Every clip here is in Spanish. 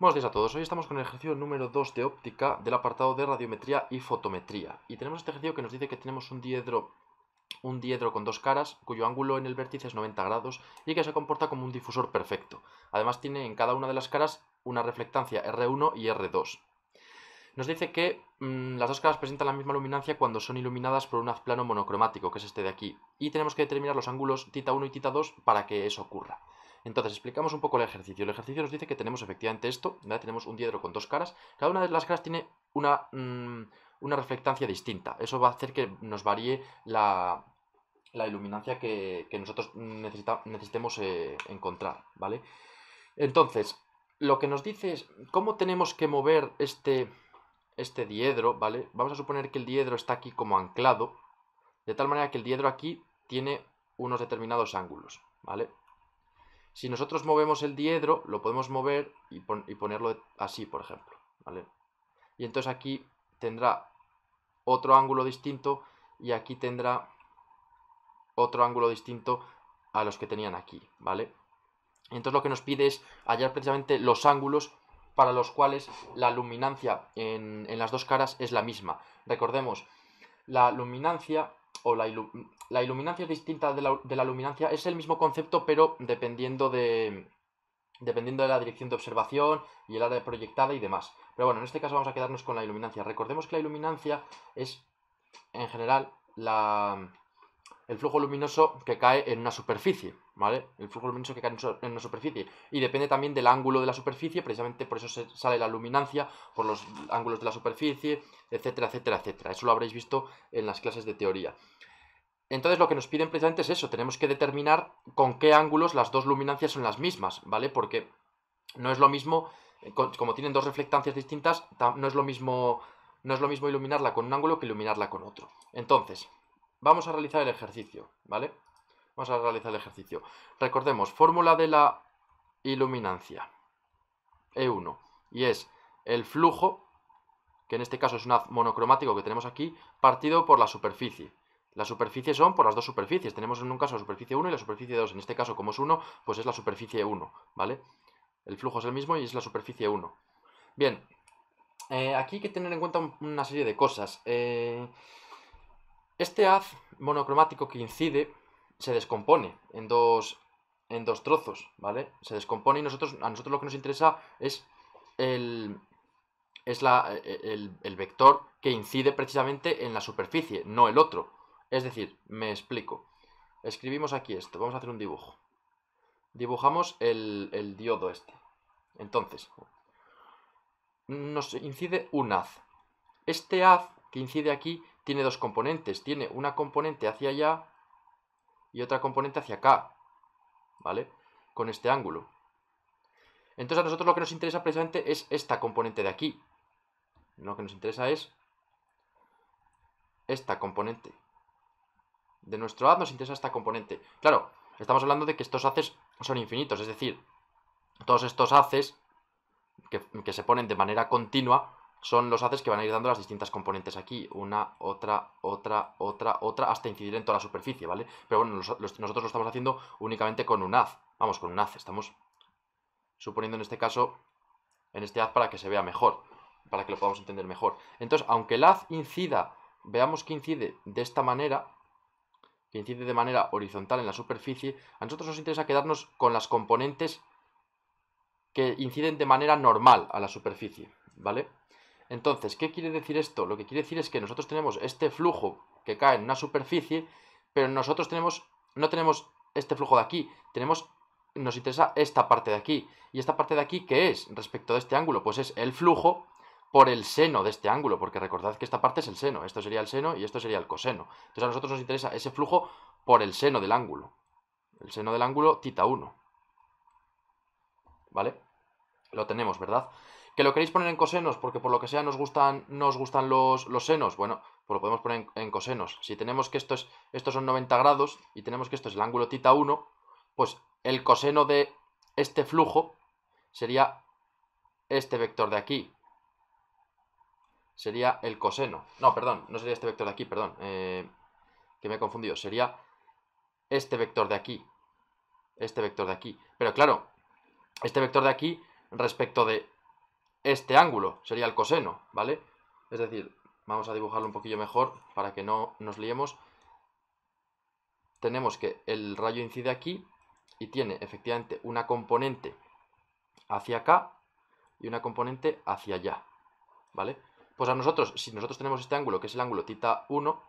Buenos días a todos, hoy estamos con el ejercicio número 2 de óptica del apartado de radiometría y fotometría. Y tenemos este ejercicio que nos dice que tenemos un diedro, un diedro con dos caras, cuyo ángulo en el vértice es 90 grados y que se comporta como un difusor perfecto. Además tiene en cada una de las caras una reflectancia R1 y R2. Nos dice que mm, las dos caras presentan la misma luminancia cuando son iluminadas por un haz plano monocromático, que es este de aquí, y tenemos que determinar los ángulos θ1 y θ2 para que eso ocurra. Entonces, explicamos un poco el ejercicio. El ejercicio nos dice que tenemos efectivamente esto, Ya tenemos un diedro con dos caras. Cada una de las caras tiene mm, una, reflectancia distinta. Eso va a hacer que nos varíe la, la iluminancia que, nosotros necesitemos eh, encontrar, ¿vale? Entonces, lo que nos dice es cómo tenemos que mover este, este diedro, ¿vale? Vamos a suponer que el diedro está aquí como anclado, de tal manera que el diedro aquí tiene unos determinados ángulos, ¿vale? Si nosotros movemos el diedro, lo podemos mover y, ponerlo así, por ejemplo. ¿vale? Y entonces aquí tendrá otro ángulo distinto y aquí tendrá otro ángulo distinto a los que tenían aquí, ¿vale? Entonces lo que nos pide es hallar precisamente los ángulos para los cuales la luminancia en las dos caras es la misma. Recordemos, la luminancia o la, iluminancia es distinta de la, de la, luminancia, es el mismo concepto, pero dependiendo de, dependiendo de la dirección de observación y el área proyectada y demás. Pero bueno, en este caso vamos a quedarnos con la iluminancia. Recordemos que la iluminancia es, en general, la, el flujo luminoso que cae en una superficie. ¿vale? El flujo luminoso que cae en una superficie. Y depende también del ángulo de la superficie, precisamente por eso se sale la luminancia, por los ángulos de la superficie, etcétera, etcétera, etcétera. Eso lo habréis visto en las clases de teoría. Entonces lo que nos piden precisamente es eso, tenemos que determinar con qué ángulos las dos luminancias son las mismas, ¿vale? Porque no es lo mismo, eh, como tienen dos reflectancias distintas, no es lo mismo, no es lo mismo iluminarla con un ángulo que iluminarla con otro. Entonces, vamos a realizar el ejercicio, ¿vale? Vamos a realizar el ejercicio. Recordemos, fórmula de la iluminancia. E1. Y es el flujo, que en este caso es un haz monocromático que tenemos aquí, partido por la superficie. Las superficies son por las dos superficies. Tenemos en un caso la superficie 1 y la superficie 2. En este caso, como es 1, pues es la superficie 1, ¿vale? El flujo es el mismo y es la superficie 1. Bien, eh, aquí hay que tener en cuenta una serie de cosas. Eh, este haz monocromático que incide se descompone en dos, en dos trozos, ¿vale? Se descompone y nosotros, a nosotros lo que nos interesa es el, es e, e, el, vector que incide precisamente en la superficie, no el otro. Es decir, me explico. Escribimos aquí esto, vamos a hacer un dibujo. Dibujamos el, el diodo este. Entonces, nos incide un haz. Este haz que incide aquí tiene dos componentes. Tiene una componente hacia allá y otra componente hacia acá, ¿vale? Con este ángulo. Entonces a nosotros lo que nos interesa precisamente es esta componente de aquí. Lo que nos interesa es esta componente. De nuestro haz nos interesa esta componente. Claro, estamos hablando de que estos haces son infinitos, es decir, todos estos haces que, que se ponen de manera continua son los haces que van a ir dando las distintas componentes aquí, una, otra, otra, otra, otra, hasta incidir en toda la superficie, ¿vale? Pero bueno, nosotros lo estamos haciendo únicamente con un haz, vamos, con un haz, estamos suponiendo en este caso, en este haz para que se vea mejor, para que lo podamos entender mejor. Entonces, aunque el haz incida, veamos que incide de esta manera, que incide de manera horizontal en la superficie, a nosotros nos interesa quedarnos con las componentes que inciden de manera normal a la superficie, ¿vale? Entonces, ¿qué quiere decir esto? Lo que quiere decir es que nosotros tenemos este flujo que cae en una superficie, pero nosotros tenemos, no tenemos este flujo de aquí, tenemos, nos interesa esta parte de aquí. ¿Y esta parte de aquí qué es respecto de este ángulo? Pues es el flujo por el seno de este ángulo, porque recordad que esta parte es el seno, esto sería el seno y esto sería el coseno. Entonces a nosotros nos interesa ese flujo por el seno del ángulo, el seno del ángulo tita 1. ¿Vale? Lo tenemos, ¿verdad? ¿Que lo queréis poner en cosenos? Porque por lo que sea nos gustan, nos gustan los, senos. Bueno, pues lo podemos poner en, cosenos. Si tenemos que esto estos son 90 grados y tenemos que esto es el ángulo tita 1, pues el coseno de este flujo sería este vector de aquí. Sería el coseno. No, perdón, no sería este vector de aquí, perdón. Eh, que me he confundido. Sería este vector de aquí. Este vector de aquí. Pero claro, este vector de aquí respecto de este ángulo, sería el coseno, ¿vale? Es decir, vamos a dibujarlo un poquillo mejor para que no nos liemos. Tenemos que el rayo incide aquí y tiene efectivamente una componente hacia acá y una componente hacia allá, ¿vale? Pues a nosotros, si nosotros tenemos este ángulo, que es el ángulo tita 1,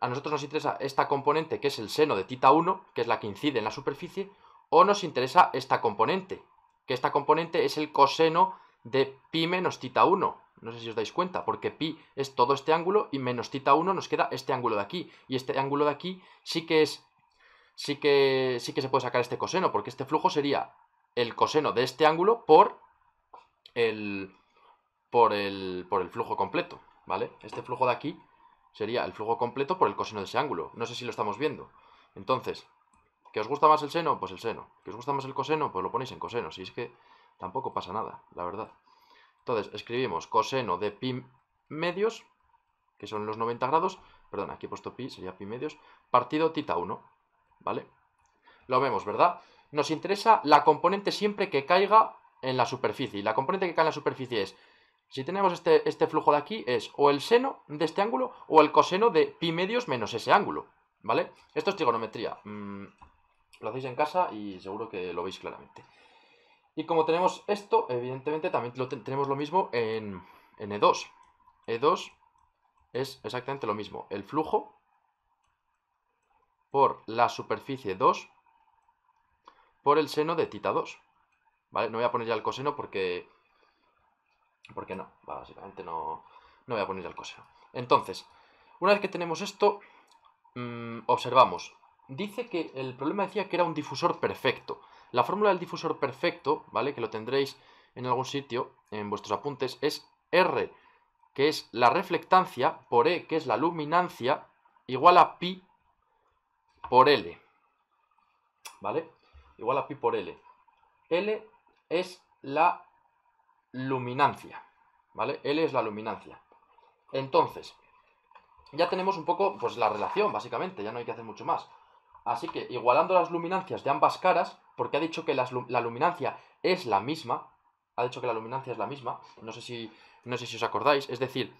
a nosotros nos interesa esta componente, que es el seno de tita 1, que es la que incide en la superficie, o nos interesa esta componente, que esta componente es el coseno de pi menos tita 1. No sé si os dais cuenta, porque pi es todo este ángulo y menos tita 1 nos queda este ángulo de aquí. Y este ángulo de aquí sí que es. Sí que, sí que se puede sacar este coseno, porque este flujo sería el coseno de este ángulo por el, por el, por el flujo completo, ¿vale? Este flujo de aquí sería el flujo completo por el coseno de ese ángulo. No sé si lo estamos viendo. Entonces, ¿Que os gusta más el seno? Pues el seno. ¿Que os gusta más el coseno? Pues lo ponéis en coseno. Si es que tampoco pasa nada, la verdad. Entonces, escribimos coseno de pi medios, que son los 90 grados, perdón, aquí he puesto pi, sería pi medios, partido tita 1, ¿vale? Lo vemos, ¿verdad? Nos interesa la componente siempre que caiga en la superficie. Y la componente que cae en la superficie es, si tenemos este, este flujo de aquí, es o el seno de este ángulo o el coseno de pi medios menos ese ángulo, ¿vale? Esto es trigonometría. Mm, lo hacéis en casa y seguro que lo veis claramente. Y como tenemos esto, evidentemente también tenemos lo mismo en, E2. E2 e es exactamente lo mismo. El flujo por la superficie 2 por el seno de tita 2. ¿Vale? No voy a poner ya el coseno porque... Porque no, básicamente no, voy a poner el coseno. Entonces, una vez que tenemos esto, mm, observamos dice que el problema decía que era un difusor perfecto. La fórmula del difusor perfecto, ¿vale? Que lo tendréis en algún sitio, en vuestros apuntes, es R, que es la reflectancia, por E, que es la luminancia, igual a pi por L. ¿Vale? Igual a pi por L. L es la luminancia. ¿Vale? L es la luminancia. Entonces, ya tenemos un poco pues la relación, básicamente, ya no hay que hacer mucho más. Así que igualando las luminancias de ambas caras, porque ha dicho que la luminancia es la misma, ha dicho que la luminancia es la misma, no sé si, no sé si os acordáis, es decir,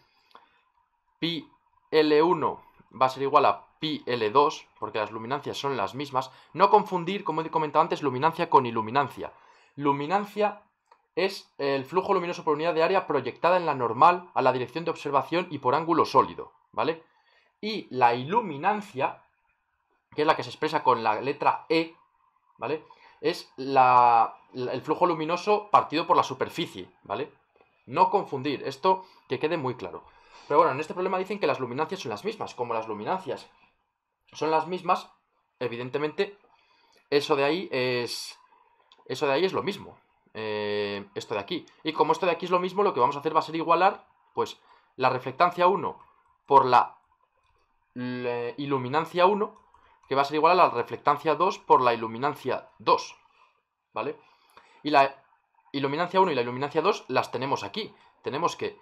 pi L1 va a ser igual a pi L2, porque las luminancias son las mismas. No confundir, como he comentado antes, luminancia con iluminancia. Luminancia es el flujo luminoso por unidad de área proyectada en la normal a la dirección de observación y por ángulo sólido, ¿vale? Y la iluminancia que es la que se expresa con la letra E, ¿vale? Es la, el flujo luminoso partido por la superficie, ¿vale? No confundir, esto que quede muy claro. Pero bueno, en este problema dicen que las luminancias son las mismas, como las luminancias son las mismas, evidentemente, eso de ahí es. Eso de ahí es lo mismo. Eh, esto de aquí. Y como esto de aquí es lo mismo, lo que vamos a hacer va a ser igualar, pues, la reflectancia 1 por la, la iluminancia 1 que va a ser igual a la reflectancia 2 por la iluminancia 2, ¿vale? Y la iluminancia 1 y la iluminancia 2 las tenemos aquí. Tenemos que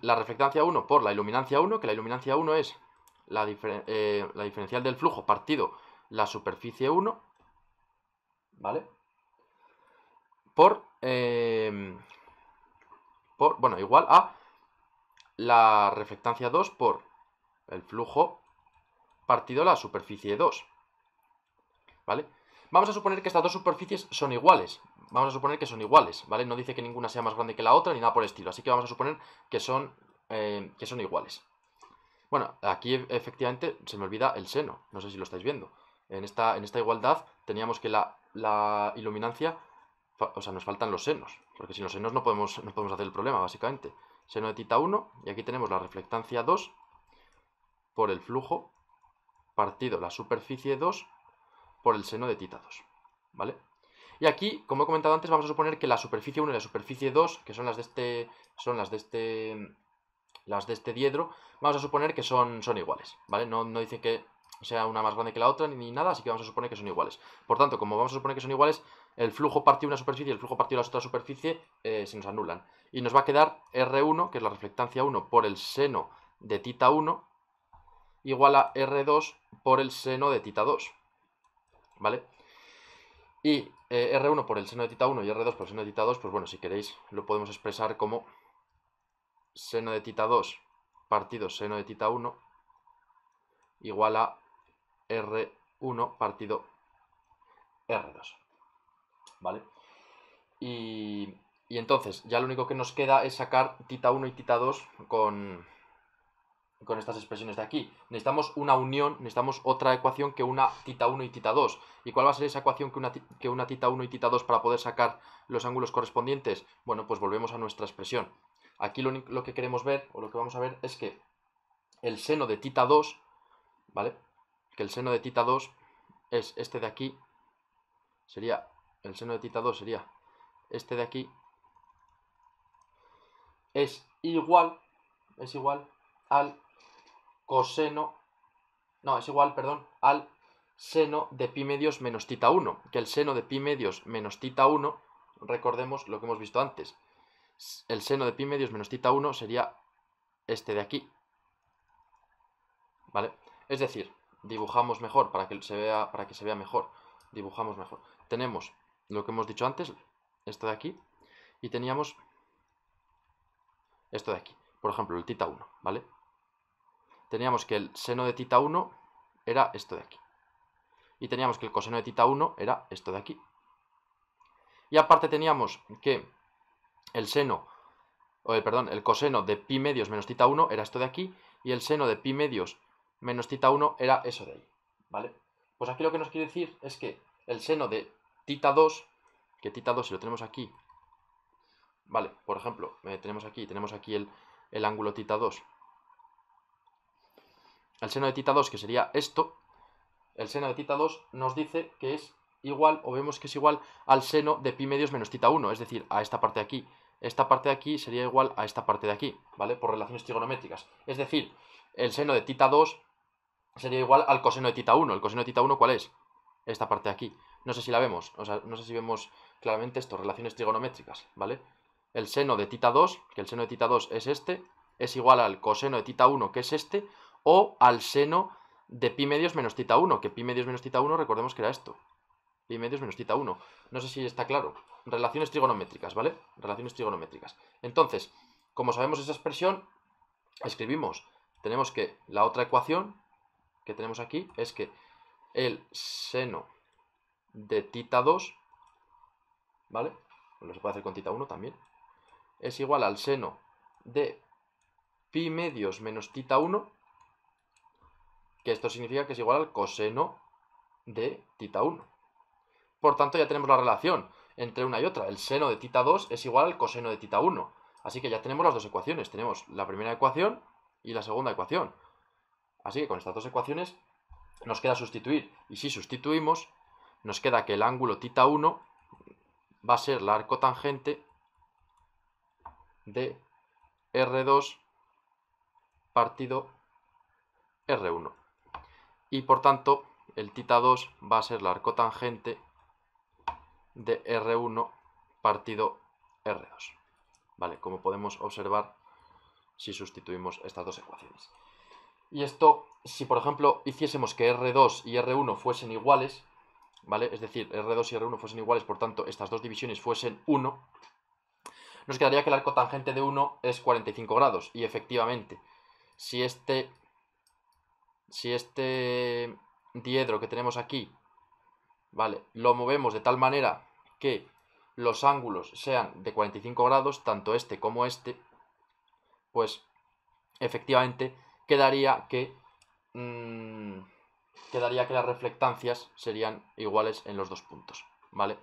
la reflectancia 1 por la iluminancia 1, que la iluminancia 1 es eh, la, diferencial del flujo partido la superficie 1, ¿vale? Por, em, por, bueno, igual a la reflectancia 2 por el flujo partido la superficie 2. ¿Vale? Vamos a suponer que estas dos superficies son iguales. Vamos a suponer que son iguales, ¿vale? No dice que ninguna sea más grande que la otra ni nada por el estilo. Así que vamos a suponer que son, eh, que son iguales. Bueno, aquí efectivamente se me olvida el seno. No sé si lo estáis viendo. En esta, en esta igualdad teníamos que la, iluminancia... O sea, nos faltan los senos. Porque sin los senos no podemos, no podemos hacer el problema, básicamente. Seno de tita 1. Y aquí tenemos la reflectancia 2 por el flujo partido la superficie 2 por el seno de tita 2. ¿Vale? Y aquí, como he comentado antes, vamos a suponer que la superficie 1 y la superficie 2, que son las de este. son las de este. las de este diedro, vamos a suponer que son, son iguales. ¿Vale? No, no dice que sea una más grande que la otra ni nada, así que vamos a suponer que son iguales. Por tanto, como vamos a suponer que son iguales, el flujo partido de una superficie y el flujo partido de la otra superficie eh, se nos anulan. Y nos va a quedar R1, que es la reflectancia 1, por el seno de tita 1, igual a R2 por el seno de tita 2. ¿Vale? Y eh, R1 por el seno de tita 1 y R2 por el seno de tita 2, pues bueno, si queréis lo podemos expresar como seno de tita 2 partido seno de tita 1 igual a R1 partido R2. ¿Vale? Y, y entonces, ya lo único que nos queda es sacar tita 1 y tita 2 con, con estas expresiones de aquí. Necesitamos una unión, necesitamos otra ecuación que una tita 1 y tita 2. ¿Y cuál va a ser esa ecuación que una, que una tita 1 y tita 2 para poder sacar los ángulos correspondientes? Bueno, pues volvemos a nuestra expresión. Aquí lo, lo que queremos ver, o lo que vamos a ver, es que el seno de tita 2, ¿vale? Que el seno de tita 2 es este de aquí, sería, el seno de tita 2 sería este de aquí, es igual, es igual al coseno, no, es igual, perdón, al seno de pi medios menos tita 1, que el seno de pi medios menos tita 1, recordemos lo que hemos visto antes, el seno de pi medios menos tita 1 sería este de aquí, ¿vale? Es decir, dibujamos mejor para que se vea, para que se vea mejor, dibujamos mejor. Tenemos lo que hemos dicho antes, esto de aquí, y teníamos esto de aquí, por ejemplo, el tita 1, ¿vale? teníamos que el seno de tita 1 era esto de aquí. Y teníamos que el coseno de tita 1 era esto de aquí. Y aparte teníamos que el seno, eh, perdón, el coseno de pi medios menos tita 1 era esto de aquí, y el seno de pi medios menos tita 1 era eso de ahí, ¿vale? Pues aquí lo que nos quiere decir es que el seno de tita 2, que tita 2 si lo tenemos aquí, ¿vale? Por ejemplo, eh, tenemos aquí, tenemos aquí el, el ángulo tita 2, el seno de tita 2, que sería esto, el seno de tita 2 nos dice que es igual, o vemos que es igual al seno de pi medios menos tita 1, es decir, a esta parte de aquí. Esta parte de aquí sería igual a esta parte de aquí, ¿vale? Por relaciones trigonométricas. Es decir, el seno de tita 2 sería igual al coseno de tita 1. ¿El coseno de tita 1 cuál es? Esta parte de aquí. No sé si la vemos, o sea, no sé si vemos claramente esto, relaciones trigonométricas, ¿vale? El seno de tita 2, que el seno de tita 2 es este, es igual al coseno de tita 1, que es este, o al seno de pi medios menos tita 1, que pi medios menos tita 1 recordemos que era esto. Pi medios menos tita 1. No sé si está claro. Relaciones trigonométricas, ¿vale? Relaciones trigonométricas. Entonces, como sabemos esa expresión, escribimos, tenemos que la otra ecuación que tenemos aquí es que el seno de tita 2, ¿vale? Lo se puede hacer con tita 1 también, es igual al seno de pi medios menos tita 1 que esto significa que es igual al coseno de tita 1. Por tanto, ya tenemos la relación entre una y otra. El seno de tita 2 es igual al coseno de tita 1. Así que ya tenemos las dos ecuaciones. Tenemos la primera ecuación y la segunda ecuación. Así que con estas dos ecuaciones nos queda sustituir. Y si sustituimos, nos queda que el ángulo tita 1 va a ser la arco tangente de R2 partido R1 y por tanto el tita 2 va a ser la arcotangente de R1 partido R2. ¿Vale? Como podemos observar si sustituimos estas dos ecuaciones. Y esto, si por ejemplo hiciésemos que R2 y R1 fuesen iguales, ¿vale? Es decir, R2 y R1 fuesen iguales, por tanto, estas dos divisiones fuesen 1, nos quedaría que el arco tangente de 1 es 45 grados. Y efectivamente, si este si este diedro que tenemos aquí, ¿vale? Lo movemos de tal manera que los ángulos sean de 45 grados, tanto este como este, pues efectivamente quedaría que... Mm, quedaría que las reflectancias serían iguales en los dos puntos, ¿vale?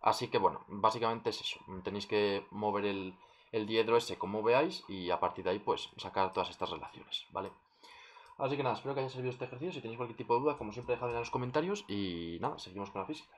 Así que bueno, básicamente es eso. Tenéis que mover el, el diedro ese como veáis y a partir de ahí pues sacar todas estas relaciones, ¿vale? Así que nada, espero que haya servido este ejercicio. Si tenéis cualquier tipo de duda, como siempre, dejadla en los comentarios. Y nada, seguimos con la física.